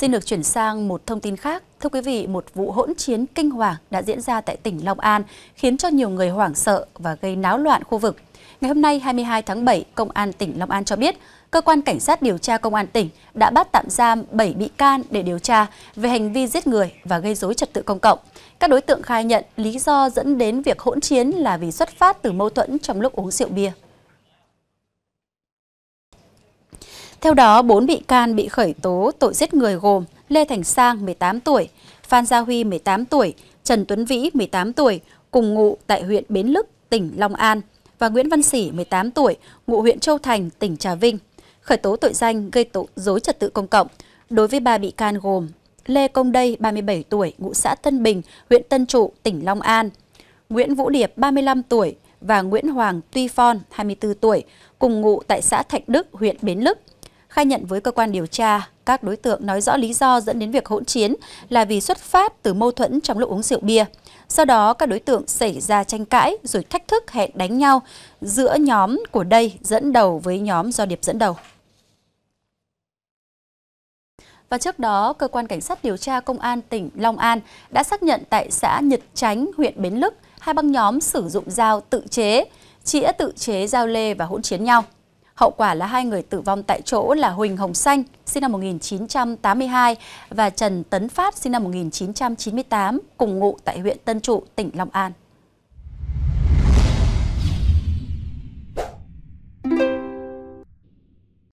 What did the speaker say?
Xin được chuyển sang một thông tin khác. Thưa quý vị, một vụ hỗn chiến kinh hoàng đã diễn ra tại tỉnh Long An, khiến cho nhiều người hoảng sợ và gây náo loạn khu vực. Ngày hôm nay 22 tháng 7, Công an tỉnh Long An cho biết, Cơ quan Cảnh sát điều tra Công an tỉnh đã bắt tạm giam 7 bị can để điều tra về hành vi giết người và gây dối trật tự công cộng. Các đối tượng khai nhận lý do dẫn đến việc hỗn chiến là vì xuất phát từ mâu thuẫn trong lúc uống rượu bia. Theo đó, 4 bị can bị khởi tố tội giết người gồm Lê Thành Sang 18 tuổi, Phan Gia Huy 18 tuổi, Trần Tuấn Vĩ 18 tuổi, cùng ngụ tại huyện Bến Lức, tỉnh Long An và Nguyễn Văn Sỉ 18 tuổi, ngụ huyện Châu Thành, tỉnh Trà Vinh, khởi tố tội danh gây tội dối trật tự công cộng đối với ba bị can gồm Lê Công Đây 37 tuổi, ngụ xã Tân Bình, huyện Tân Trụ, tỉnh Long An, Nguyễn Vũ Điệp 35 tuổi và Nguyễn Hoàng Tuy Phon 24 tuổi, cùng ngụ tại xã Thạnh Đức, huyện Bến Lức Khai nhận với cơ quan điều tra, các đối tượng nói rõ lý do dẫn đến việc hỗn chiến là vì xuất phát từ mâu thuẫn trong lúc uống rượu bia. Sau đó, các đối tượng xảy ra tranh cãi rồi thách thức hẹn đánh nhau giữa nhóm của đây dẫn đầu với nhóm do Điệp dẫn đầu. Và trước đó, Cơ quan Cảnh sát điều tra Công an tỉnh Long An đã xác nhận tại xã Nhật Chánh, huyện Bến Lức, hai băng nhóm sử dụng dao tự chế, chĩa tự chế dao lê và hỗn chiến nhau. Hậu quả là hai người tử vong tại chỗ là Huỳnh Hồng Xanh, sinh năm 1982 và Trần Tấn Phát, sinh năm 1998, cùng ngụ tại huyện Tân Trụ, tỉnh Long An.